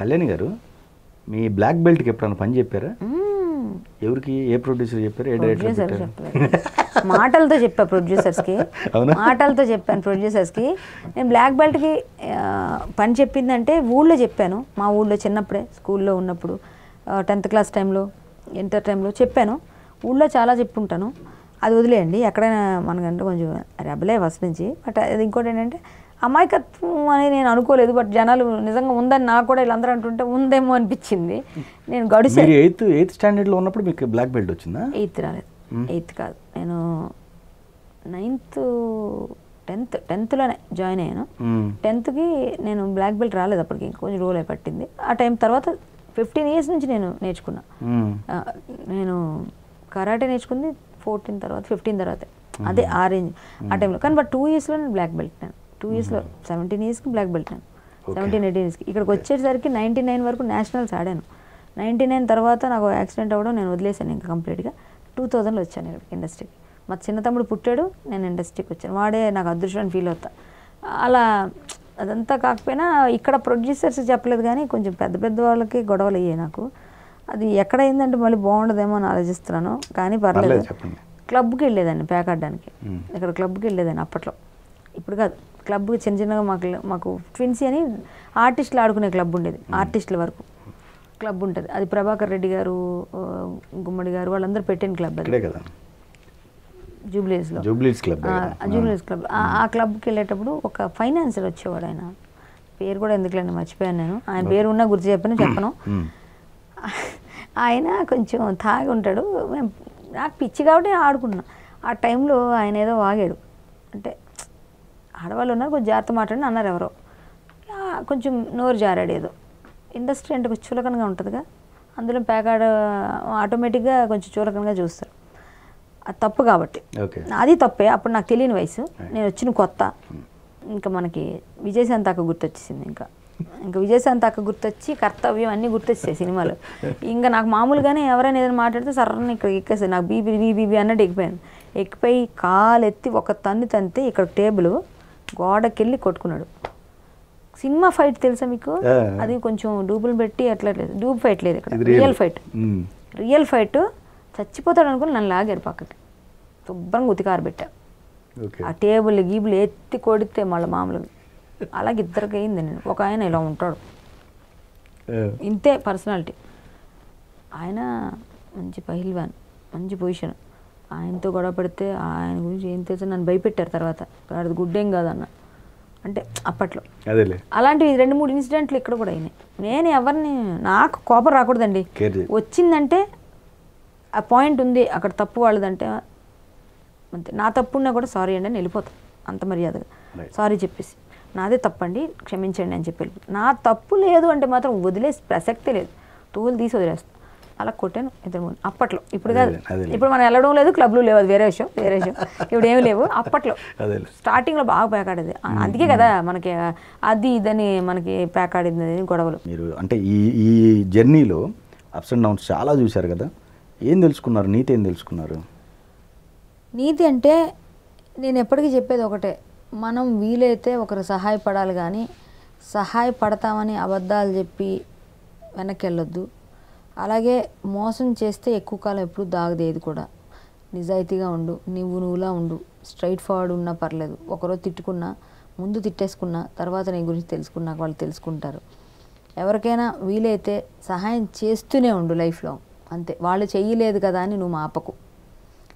కళ్యాణి గారు మీ బ్లాక్ బెల్ట్కి ఎప్పుడైనా పని చెప్పారా ఎవరికి ఏ ప్రొడ్యూసర్ చెప్పారు ఏ డైరెక్టర్ మాటలతో చెప్పా ప్రొడ్యూసర్స్కి మాటలతో చెప్పాను ప్రొడ్యూసర్స్కి నేను బ్లాక్ బెల్ట్కి పని చెప్పిందంటే ఊళ్ళో చెప్పాను మా ఊళ్ళో చిన్నప్పుడే స్కూల్లో ఉన్నప్పుడు టెన్త్ క్లాస్ టైంలో ఇంటర్ టైంలో చెప్పాను ఊళ్ళో చాలా చెప్పుంటాను అది వదిలేయండి ఎక్కడైనా మనకంటే కొంచెం రెబలే ఫస్ట్ నుంచి బట్ అది ఇంకోటి ఏంటంటే అమాయకత్వం అని నేను అనుకోలేదు బట్ జనాలు నిజంగా ఉందని నాకు కూడా వీళ్ళందరూ అంటుంటే ఉందేమో అనిపించింది నేను గడిచి ఎయిత్ ఎయిత్ స్టాండర్డ్లో ఉన్నప్పుడు మీకు బ్లాక్ బెల్ట్ వచ్చిందా ఎయిత్ రాలేదు ఎయిత్ కాదు నేను నైన్త్ టెన్త్ టెన్త్లోనే జాయిన్ అయ్యాను టెన్త్కి నేను బ్లాక్ బెల్ట్ రాలేదు అప్పటికి కొంచెం రోల్ అయి పట్టింది ఆ టైం తర్వాత ఫిఫ్టీన్ ఇయర్స్ నుంచి నేను నేర్చుకున్నా నేను కరాటే నేర్చుకుంది ఫోర్టీన్ తర్వాత ఫిఫ్టీన్ తర్వాతే అదే ఆ రేంజ్ ఆ టైంలో కానీ బట్ టూ ఇయర్స్లో నేను బ్లాక్ బెల్ట్ నేను టూ ఇయర్స్లో సెవెంటీన్ ఇయర్స్కి బ్లాక్ బెల్ట్ నేను సెవెంటీన్ ఎయిటీన్ ఇయర్స్కి ఇక్కడికి వచ్చేసరికి నైంటీ నైన్ వరకు నేషనల్స్ ఆడాను నైంటీ నైన్ తర్వాత నాకు యాక్సిడెంట్ అవ్వడం నేను వదిలేశాను ఇంకా కంప్లీట్గా టూ థౌజండ్లో వచ్చాను ఇక్కడికి ఇండస్ట్రీకి మా చిన్న తమ్ముడు పుట్టాడు నేను ఇండస్ట్రీకి వచ్చాను వాడే నాకు అదృష్టం ఫీల్ అవుతా అలా అదంతా కాకపోయినా ఇక్కడ ప్రొడ్యూసర్స్ చెప్పలేదు కానీ కొంచెం పెద్ద పెద్ద వాళ్ళకి గొడవలు అయ్యాయి నాకు అది ఎక్కడ అయిందంటే మళ్ళీ బాగుండదేమో అని ఆలోచిస్తున్నాను కానీ పర్లేదు క్లబ్కి వెళ్ళేదాన్ని ప్యాక్ ఆడడానికి ఇక్కడ క్లబ్కి వెళ్ళేదాన్ని అప్పట్లో ఇప్పుడు కాదు క్లబ్ చిన్న చిన్నగా మాకు మాకు ట్విన్స్ అని ఆర్టిస్టులు ఆడుకునే క్లబ్ ఉండేది ఆర్టిస్టుల వరకు క్లబ్ ఉంటుంది అది ప్రభాకర్ రెడ్డి గారు గుమ్మడి గారు వాళ్ళందరూ పెట్టిన క్లబ్ అది జూబ్లీస్లో జూబ్లీస్ క్లబ్ జూబ్లీస్ క్లబ్ ఆ క్లబ్కి వెళ్ళేటప్పుడు ఒక ఫైనాన్సర్ వచ్చేవాడు ఆయన పేరు కూడా ఎందుకులేండి మర్చిపోయాను నేను ఆయన పేరు ఉన్నా గుర్తు చెప్పను చెప్పను ఆయన కొంచెం తాగి ఉంటాడు నాకు పిచ్చి కాబట్టి ఆడుకుంటున్నాను ఆ టైంలో ఆయన ఏదో వాగాడు అంటే ఆడవాళ్ళు ఉన్నారు కొంచెం జాగ్రత్త మాట్లాడి అన్నారు ఎవరో కొంచెం నోరు జారాడు ఏదో ఇండస్ట్రీ అంటే కొంచెం చులకనగా ఉంటుందిగా అందులో ప్యాకాడ ఆటోమేటిక్గా కొంచెం చులకనగా చూస్తారు అది తప్పు కాబట్టి అది తప్పే అప్పుడు నాకు తెలియని వయసు నేను వచ్చిన కొత్త hmm. ఇంకా మనకి విజయశాంత్ అక్క గుర్తొచ్చేసింది ఇంకా ఇంకా విజయశాంత్ అక్క గుర్తొచ్చి కర్తవ్యం అన్నీ గుర్తొచ్చాయి సినిమాలు ఇంకా నాకు మామూలుగానే ఎవరైనా ఏదైనా మాట్లాడితే సర్రని ఇక్కడ ఎక్కేసి నాకు బీబీ బీబీ అన్నట్టు ఎక్కిపోయాను ఎక్కిపోయి కాలు ఎత్తి ఒక తన్ను తంతే ఇక్కడ టేబుల్ గోడకెళ్ళి కొట్టుకున్నాడు సినిమా ఫైట్ తెలుసా మీకు అది కొంచెం డూబులు పెట్టి అట్లా లేదు డూబ్ ఫైట్ లేదు ఇక్కడ రియల్ ఫైట్ రియల్ ఫైట్ చచ్చిపోతాడు అనుకుని నన్ను లాగారు పక్కకి శుభ్రంగా ఉతికారు పెట్టా ఆ టేబుల్ గీబుల్ ఎత్తి కొడితే మళ్ళీ మామూలుగా అలాగే ఇద్దరికి అయింది నేను ఒక ఆయన ఇలా ఉంటాడు ఇంతే పర్సనాలిటీ ఆయన మంచి పహిల్వాన్ మంచి పొజిషన్ ఆయనతో గొడవ పడితే ఆయన గురించి ఏం తెలుసు నన్ను భయపెట్టారు తర్వాత అది గుడ్డేం కాదన్న అంటే అప్పట్లో అలాంటివి రెండు మూడు ఇన్సిడెంట్లు ఇక్కడ కూడా అయినాయి నేను ఎవరిని నాకు కోపం రాకూడదండి వచ్చిందంటే ఆ పాయింట్ ఉంది అక్కడ తప్పు వాళ్ళదంటే అంతే నా తప్పు ఉన్నా కూడా సారీ అండి అని వెళ్ళిపోతాను అంత మర్యాదగా సారీ చెప్పేసి నాదే తప్పండి క్షమించండి అని చెప్పి నా తప్పు లేదు అంటే మాత్రం వదిలేసి ప్రసక్తే లేదు తోలు తీసి వదిలేస్తాను అలా కొట్టాను ఇద్దరు ముందు అప్పట్లో ఇప్పుడు కాదు ఇప్పుడు మనం వెళ్ళడం లేదు క్లబ్లు లేవు అది వేరే విషయం వేరే విషయం ఇప్పుడు ఏమి లేవు అప్పట్లో స్టార్టింగ్లో బాగా పేకాడేది అందుకే కదా మనకి అది ఇదని మనకి పేకాడింది గొడవలు మీరు అంటే ఈ ఈ జర్నీలో అప్స్ అండ్ డౌన్స్ చాలా చూశారు కదా ఏం తెలుసుకున్నారు నీతి ఏం తెలుసుకున్నారు నీతి అంటే నేను ఎప్పటికీ చెప్పేది ఒకటే మనం వీలైతే ఒకరు సహాయపడాలి కానీ సహాయపడతామని అబద్ధాలు చెప్పి వెనక్కి వెళ్ళొద్దు అలాగే మోసం చేస్తే ఎక్కువ కాలం ఎప్పుడు దాగదేది కూడా నిజాయితీగా ఉండు నువ్వు నువ్వులా ఉండు స్ట్రైట్ ఫార్వర్డ్ ఉన్నా పర్లేదు ఒకరోజు తిట్టుకున్నా ముందు తిట్టేసుకున్నా తర్వాత నీ గురించి తెలుసుకున్నాక వాళ్ళు తెలుసుకుంటారు ఎవరికైనా వీలైతే సహాయం చేస్తూనే ఉండు లైఫ్లో అంతే వాళ్ళు చెయ్యలేదు కదా అని నువ్వు మాపకు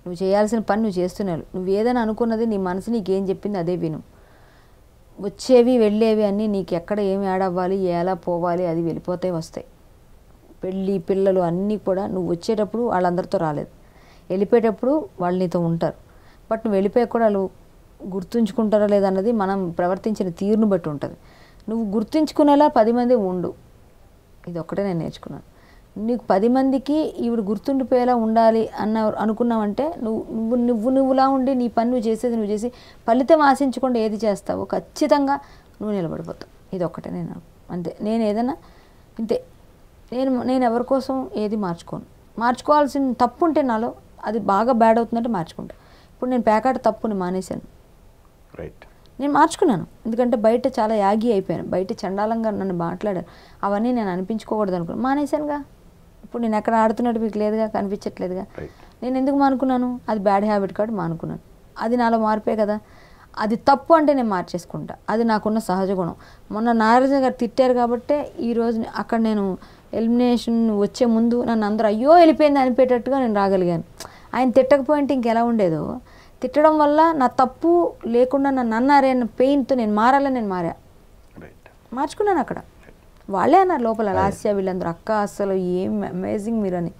నువ్వు చేయాల్సిన పని నువ్వు చేస్తున్నావు నువ్వు ఏదైనా అనుకున్నది నీ మనసు నీకేం చెప్పింది అదే విను వచ్చేవి వెళ్ళేవి అన్నీ నీకు ఎక్కడ ఏమి యాడ్ అవ్వాలి ఎలా పోవాలి అది వెళ్ళిపోతే వస్తాయి పెళ్ళి పిల్లలు అన్నీ కూడా నువ్వు వచ్చేటప్పుడు వాళ్ళందరితో రాలేదు వెళ్ళిపోయేటప్పుడు వాళ్ళు నీతో ఉంటారు బట్ నువ్వు వెళ్ళిపోయా కూడా వాళ్ళు గుర్తుంచుకుంటారా లేదన్నది మనం ప్రవర్తించిన తీరును బట్టి ఉంటుంది నువ్వు గుర్తుంచుకునేలా పది మంది ఉండు ఇది ఒక్కటే నేను నేర్చుకున్నాను నీకు పది మందికి ఈవిడ గుర్తుండిపోయేలా ఉండాలి అన్న అనుకున్నావంటే నువ్వు నువ్వు నువ్వు నువ్వులా ఉండి నీ పని నువ్వు చేసేది నువ్వు చేసి ఫలితం ఆశించకుండా ఏది చేస్తావో ఖచ్చితంగా నువ్వు నిలబడిపోతావు ఇది ఒక్కటే నేను అంతే నేను ఏదైనా ఇంతే నేను నేను ఎవరి కోసం ఏది మార్చుకోను మార్చుకోవాల్సిన తప్పు ఉంటే నాలో అది బాగా బ్యాడ్ అవుతుందంటే మార్చుకుంటా ఇప్పుడు నేను ప్యాకాట తప్పుని మానేశాను రైట్ నేను మార్చుకున్నాను ఎందుకంటే బయట చాలా యాగి అయిపోయాను బయట చండాలంగా నన్ను మాట్లాడారు అవన్నీ నేను అనిపించుకోకూడదు అనుకున్నాను మానేశానుగా ఇప్పుడు నేను ఎక్కడ ఆడుతున్నట్టు మీకు లేదుగా కనిపించట్లేదుగా నేను ఎందుకు మానుకున్నాను అది బ్యాడ్ హ్యాబిట్ కాబట్టి మానుకున్నాను అది నాలో మార్పే కదా అది తప్పు అంటే నేను మార్చేసుకుంటా అది నాకున్న సహజ గుణం మొన్న నాగార్జున గారు తిట్టారు కాబట్టే ఈరోజు అక్కడ నేను ఎలిమినేషన్ వచ్చే ముందు నన్ను అందరూ అయ్యో వెళ్ళిపోయింది అనిపేటట్టుగా నేను రాగలిగాను ఆయన తిట్టకపోయింటే ఇంకెలా ఉండేదో తిట్టడం వల్ల నా తప్పు లేకుండా నన్ను అన్నారే అన్న పెయిన్తో నేను మారాలని నేను మారా మార్చుకున్నాను అక్కడ వాళ్ళే అన్నారు లోపల లాస్య వీళ్ళందరూ అక్క అసలు ఏం అమేజింగ్ మీరు అని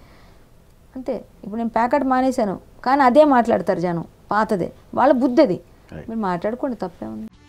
అంతే ఇప్పుడు నేను ప్యాకెట్ మానేశాను కానీ అదే మాట్లాడతారు జనం పాతదే వాళ్ళ బుద్ధి అది మీరు మాట్లాడుకోండి తప్పేముంది